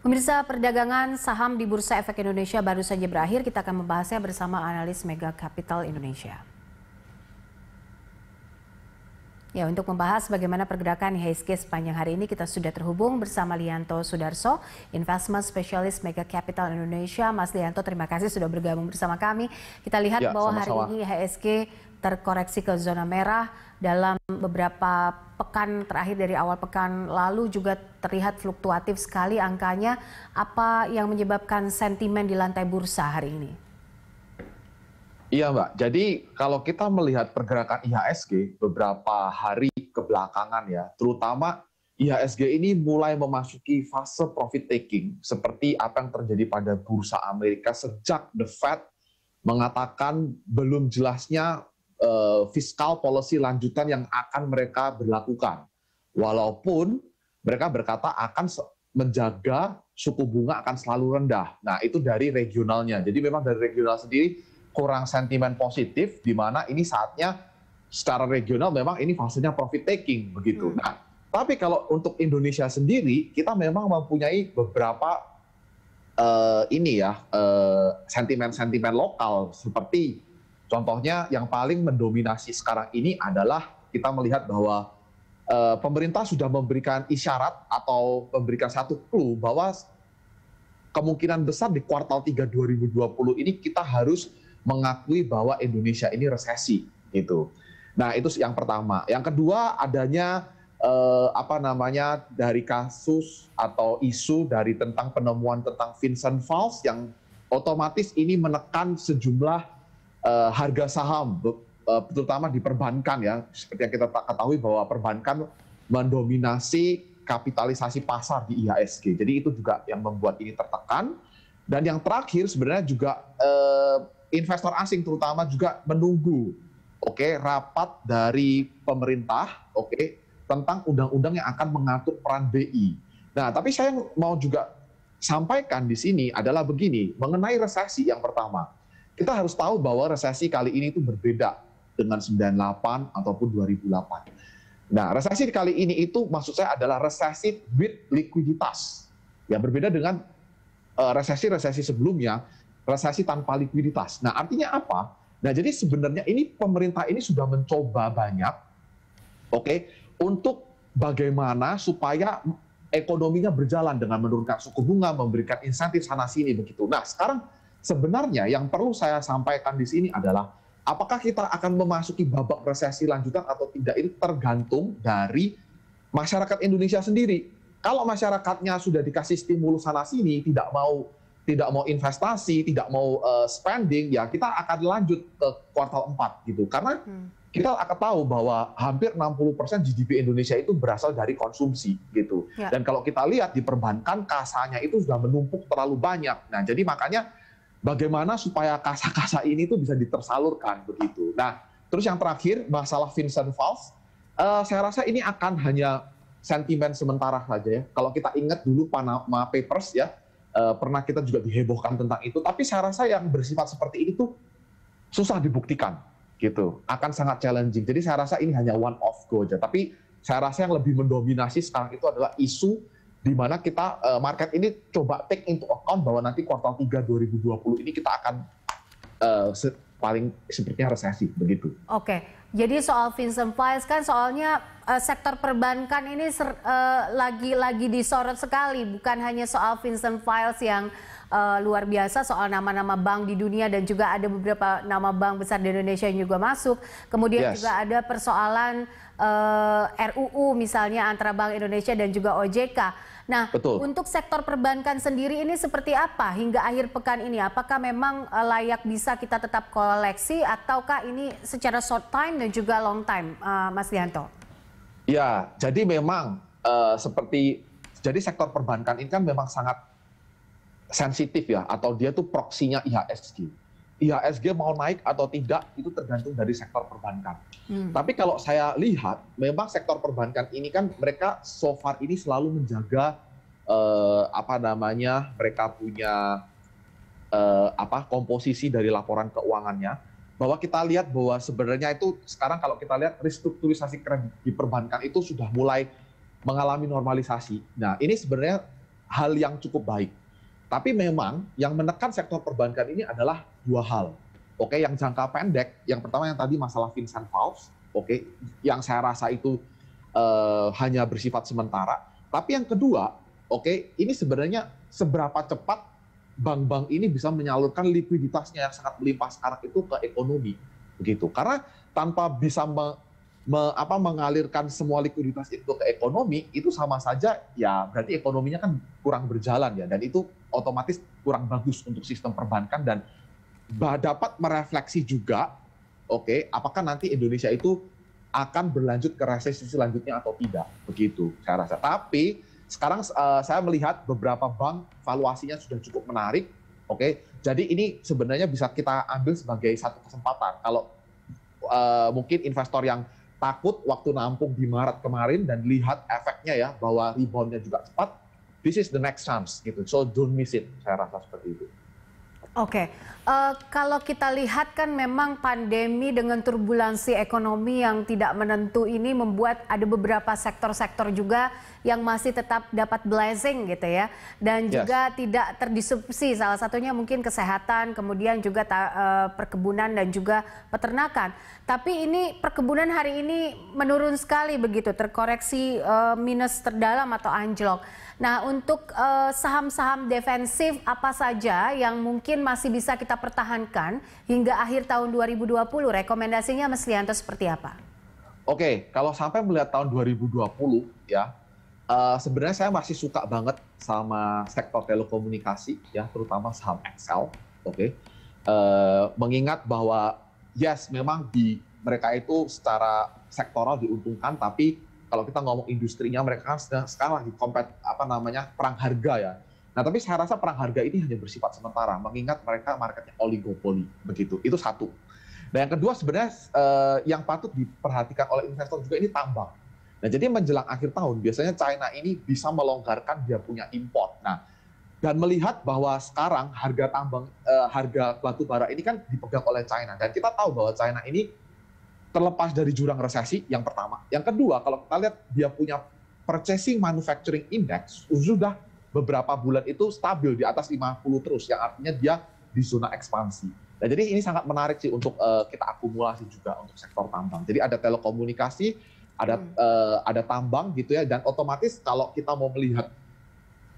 Pemirsa perdagangan saham di Bursa Efek Indonesia baru saja berakhir. Kita akan membahasnya bersama analis Mega Capital Indonesia. Ya, untuk membahas bagaimana pergerakan IHSG sepanjang hari ini, kita sudah terhubung bersama Lianto Sudarso, Investment Specialist Mega Capital Indonesia. Mas Lianto, terima kasih sudah bergabung bersama kami. Kita lihat ya, bahwa sama -sama. hari ini IHSG terkoreksi ke zona merah dalam beberapa pekan terakhir dari awal pekan lalu juga terlihat fluktuatif sekali angkanya. Apa yang menyebabkan sentimen di lantai bursa hari ini? Iya Mbak, jadi kalau kita melihat pergerakan IHSG beberapa hari kebelakangan ya, terutama IHSG ini mulai memasuki fase profit taking seperti apa yang terjadi pada bursa Amerika sejak The Fed mengatakan belum jelasnya Eh, fiskal policy lanjutan yang akan mereka berlakukan. Walaupun mereka berkata akan menjaga suku bunga akan selalu rendah. Nah, itu dari regionalnya. Jadi memang dari regional sendiri kurang sentimen positif di mana ini saatnya secara regional memang ini fasenya profit taking begitu. Hmm. Nah, tapi kalau untuk Indonesia sendiri kita memang mempunyai beberapa uh, ini ya eh, sentimen-sentimen uh, lokal seperti Contohnya yang paling mendominasi sekarang ini adalah kita melihat bahwa e, pemerintah sudah memberikan isyarat atau memberikan satu clue bahwa kemungkinan besar di kuartal 3 2020 ini kita harus mengakui bahwa Indonesia ini resesi gitu. Nah, itu yang pertama. Yang kedua adanya eh, apa namanya dari kasus atau isu dari tentang penemuan tentang Vincent Fals yang otomatis ini menekan sejumlah uh, harga saham uh, terutama di perbankan ya seperti yang kita ketahui bahwa perbankan mendominasi kapitalisasi pasar di IHSG. Jadi itu juga yang membuat ini tertekan. Dan yang terakhir sebenarnya juga uh, investor asing terutama juga menunggu oke okay, rapat dari pemerintah oke okay, tentang undang-undang yang akan mengatur peran BI. Nah, tapi saya mau juga sampaikan di sini adalah begini mengenai resesi yang pertama kita harus tahu bahwa resesi kali ini itu berbeda dengan 98 ataupun 2008. Nah, resesi kali ini itu maksud saya adalah resesi with likuiditas. Ya, berbeda dengan eh, resesi-resesi sebelumnya, resesi tanpa likuiditas. Nah, artinya apa? Nah, jadi sebenarnya ini pemerintah ini sudah mencoba banyak, oke, okay, untuk bagaimana supaya ekonominya berjalan dengan menurunkan suku bunga, memberikan insentif sana sini begitu. Nah, sekarang Sebenarnya yang perlu saya sampaikan di sini adalah apakah kita akan memasuki babak resesi lanjutan atau tidak itu tergantung dari masyarakat Indonesia sendiri. Kalau masyarakatnya sudah dikasih stimulus sana sini, tidak mau tidak mau investasi, tidak mau uh, spending, ya kita akan lanjut ke kuartal 4 gitu. Karena hmm. kita akan tahu bahwa hampir 60% GDP Indonesia itu berasal dari konsumsi gitu. Ya. Dan kalau kita lihat di perbankan kasanya itu sudah menumpuk terlalu banyak. Nah, jadi makanya bagaimana supaya kasa-kasa ini tuh bisa ditersalurkan begitu. Nah, terus yang terakhir masalah Vincent Valls, uh, saya rasa ini akan hanya sentimen sementara saja ya. Kalau kita ingat dulu Panama Papers ya, uh, pernah kita juga dihebohkan tentang itu. Tapi saya rasa yang bersifat seperti ini tuh susah dibuktikan gitu, akan sangat challenging. Jadi saya rasa ini hanya one off go aja. Tapi saya rasa yang lebih mendominasi sekarang itu adalah isu di mana kita uh, market ini coba take into account bahwa nanti kuartal 3 2020 ini kita akan uh, se paling sepertinya resesi begitu. Oke. Jadi soal Vincent Price kan soalnya uh, sektor perbankan ini lagi-lagi uh, lagi -lagi disorot sekali bukan hanya soal Vincent Files yang uh, luar biasa soal nama-nama bank di dunia dan juga ada beberapa nama bank besar di Indonesia yang juga masuk. Kemudian yes. juga ada persoalan uh, eh, RUU misalnya antara Bank Indonesia dan juga OJK. Nah, Betul. untuk sektor perbankan sendiri ini seperti apa hingga akhir pekan ini? Apakah memang eh, layak bisa kita tetap koleksi ataukah ini secara short time dan juga long time, uh, Mas Dianto? Ya, jadi memang uh, seperti jadi sektor perbankan ini kan memang sangat sensitif ya atau dia tuh proksinya IHSG. IHSG mau naik atau tidak itu tergantung dari sektor perbankan. Hmm. Tapi kalau saya lihat memang sektor perbankan ini kan mereka so far ini selalu menjaga eh, apa namanya mereka punya eh, apa komposisi dari laporan keuangannya bahwa kita lihat bahwa sebenarnya itu sekarang kalau kita lihat restrukturisasi kredit di perbankan itu sudah mulai mengalami normalisasi. Nah, ini sebenarnya hal yang cukup baik tapi memang yang menekan sektor perbankan ini adalah dua hal. Oke, yang jangka pendek, yang pertama yang tadi masalah Vincent Faust, oke, yang saya rasa itu uh, hanya bersifat sementara. Tapi yang kedua, oke, ini sebenarnya seberapa cepat bank-bank ini bisa menyalurkan likuiditasnya yang sangat melimpah sekarang itu ke ekonomi, begitu. Karena tanpa bisa me, me, apa, mengalirkan semua likuiditas itu ke ekonomi, itu sama saja ya berarti ekonominya kan kurang berjalan ya, dan itu otomatis kurang bagus untuk sistem perbankan dan dapat merefleksi juga, oke, okay, apakah nanti Indonesia itu akan berlanjut ke resesi selanjutnya atau tidak, begitu saya rasa. Tapi sekarang uh, saya melihat beberapa bank valuasinya sudah cukup menarik, oke. Okay? Jadi ini sebenarnya bisa kita ambil sebagai satu kesempatan. Kalau uh, mungkin investor yang takut waktu nampung di Maret kemarin dan lihat efeknya ya bahwa reboundnya juga cepat, this is the next chance gitu so don't miss it saya rasa seperti itu Oke, okay. uh, eh, kalau kita lihat kan memang pandemi dengan turbulensi ekonomi yang tidak menentu ini membuat ada beberapa sektor-sektor juga yang masih tetap dapat blessing gitu ya, dan juga yes. tidak terdisrupsi. Salah satunya mungkin kesehatan, kemudian juga uh, perkebunan dan juga peternakan. Tapi ini perkebunan hari ini menurun sekali begitu, terkoreksi uh, minus terdalam atau anjlok. Nah, untuk saham-saham uh, saham -saham defensif apa saja yang mungkin mungkin masih bisa kita pertahankan hingga akhir tahun 2020? Rekomendasinya Mas Lianto seperti apa? Oke, kalau sampai melihat tahun 2020 ya, uh, sebenarnya saya masih suka banget sama sektor telekomunikasi ya, terutama saham Excel. Oke, uh, mengingat bahwa yes memang di mereka itu secara sektoral diuntungkan, tapi kalau kita ngomong industrinya mereka kan sekarang lagi kompet apa namanya perang harga ya Nah, tapi saya rasa perang harga ini hanya bersifat sementara, mengingat mereka marketnya oligopoli, begitu. Itu satu. Nah, yang kedua sebenarnya eh, yang patut diperhatikan oleh investor juga ini tambang. Nah, jadi menjelang akhir tahun biasanya China ini bisa melonggarkan dia punya import. Nah, dan melihat bahwa sekarang harga tambang, eh, harga batu bara ini kan dipegang oleh China. Dan kita tahu bahwa China ini terlepas dari jurang resesi yang pertama. Yang kedua, kalau kita lihat dia punya purchasing manufacturing index sudah beberapa bulan itu stabil di atas 50 terus yang artinya dia di zona ekspansi. Nah, jadi ini sangat menarik sih untuk uh, kita akumulasi juga untuk sektor tambang. Jadi ada telekomunikasi, ada hmm. uh, ada tambang gitu ya dan otomatis kalau kita mau melihat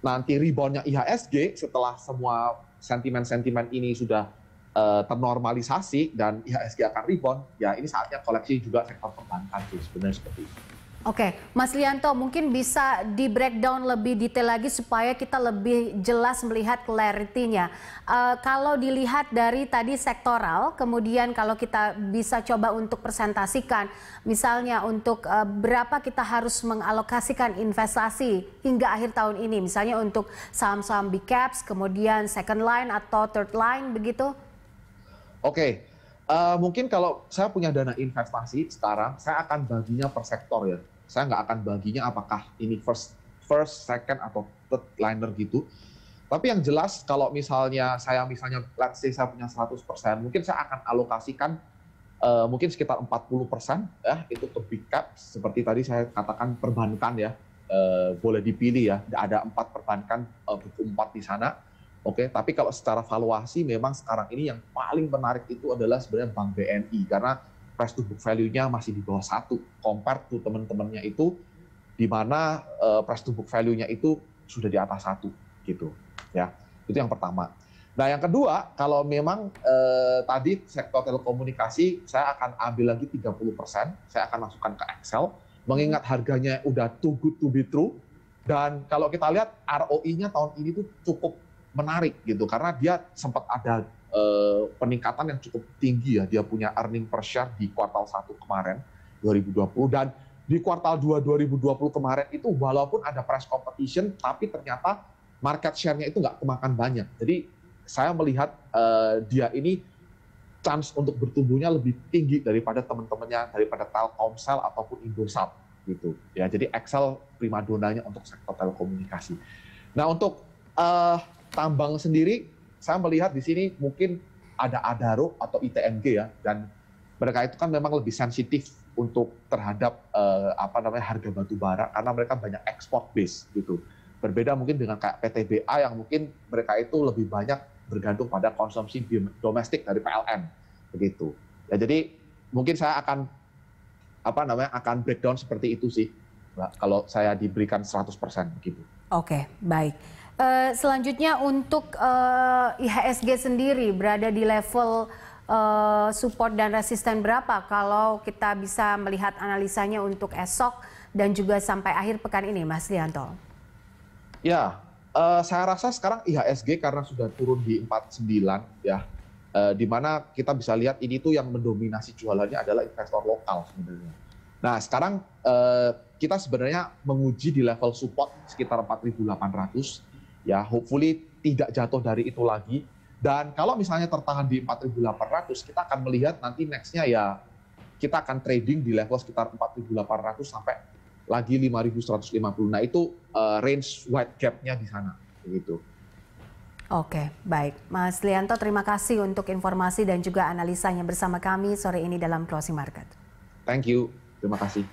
nanti reboundnya IHSG setelah semua sentimen-sentimen ini sudah uh, ternormalisasi dan IHSG akan rebound, ya ini saatnya koleksi juga sektor perbankan sih sebenarnya seperti itu. Oke, Mas Lianto mungkin bisa di breakdown lebih detail lagi supaya kita lebih jelas melihat clarity-nya. Uh, kalau dilihat dari tadi sektoral, kemudian kalau kita bisa coba untuk presentasikan, misalnya untuk uh, berapa kita harus mengalokasikan investasi hingga akhir tahun ini, misalnya untuk saham-saham big caps, kemudian second line atau third line begitu? Oke. Uh, mungkin kalau saya punya dana investasi sekarang, saya akan baginya per sektor ya saya nggak akan baginya apakah ini first first second atau third liner gitu tapi yang jelas kalau misalnya saya misalnya let's say saya punya 100% mungkin saya akan alokasikan uh, mungkin sekitar 40% ya itu ke big cap seperti tadi saya katakan perbankan ya uh, boleh dipilih ya ada empat perbankan uh, empat di sana Oke, okay, tapi kalau secara valuasi memang sekarang ini yang paling menarik itu adalah sebenarnya Bank BNI karena price to book value-nya masih di bawah satu compare to teman-temannya itu di mana uh, price to book value-nya itu sudah di atas satu gitu ya itu yang pertama nah yang kedua kalau memang eh, tadi sektor telekomunikasi saya akan ambil lagi 30 persen saya akan masukkan ke Excel mengingat harganya udah too good to be true dan kalau kita lihat ROI-nya tahun ini tuh cukup menarik gitu karena dia sempat ada Eh, peningkatan yang cukup tinggi ya. Dia punya earning per share di kuartal 1 kemarin 2020 dan di kuartal 2 2020 kemarin itu walaupun ada price competition tapi ternyata market share-nya itu nggak kemakan banyak. Jadi saya melihat eh, dia ini chance untuk bertumbuhnya lebih tinggi daripada teman-temannya daripada Telkomsel ataupun Indosat gitu. Ya, jadi Excel primadonanya untuk sektor telekomunikasi. Nah, untuk uh, tambang sendiri saya melihat di sini mungkin ada Adaro atau ITMG ya dan mereka itu kan memang lebih sensitif untuk terhadap eh, apa namanya harga batu bara karena mereka banyak ekspor base gitu. Berbeda mungkin dengan kayak PTBA yang mungkin mereka itu lebih banyak bergantung pada konsumsi domestik dari PLN begitu. Ya jadi mungkin saya akan apa namanya akan breakdown seperti itu sih. kalau saya diberikan 100% begitu. Oke, okay, baik. Eh, selanjutnya untuk uh, eh, IHSG sendiri berada di level uh, support dan resisten berapa kalau kita bisa melihat analisanya untuk esok dan juga sampai akhir pekan ini, Mas Lianto? Ya, uh, saya rasa sekarang IHSG karena sudah turun di 49 ya, uh, di mana kita bisa lihat ini tuh yang mendominasi jualannya adalah investor lokal sebenarnya. Nah, sekarang uh, kita sebenarnya menguji di level support sekitar 4.800 ya hopefully tidak jatuh dari itu lagi dan kalau misalnya tertahan di 4.800 kita akan melihat nanti nextnya ya kita akan trading di level sekitar 4.800 sampai lagi 5.150 nah itu uh, range wide gapnya di sana begitu Oke, baik. Mas Lianto, terima kasih untuk informasi dan juga analisanya bersama kami sore ini dalam Closing Market. Thank you. Terima kasih.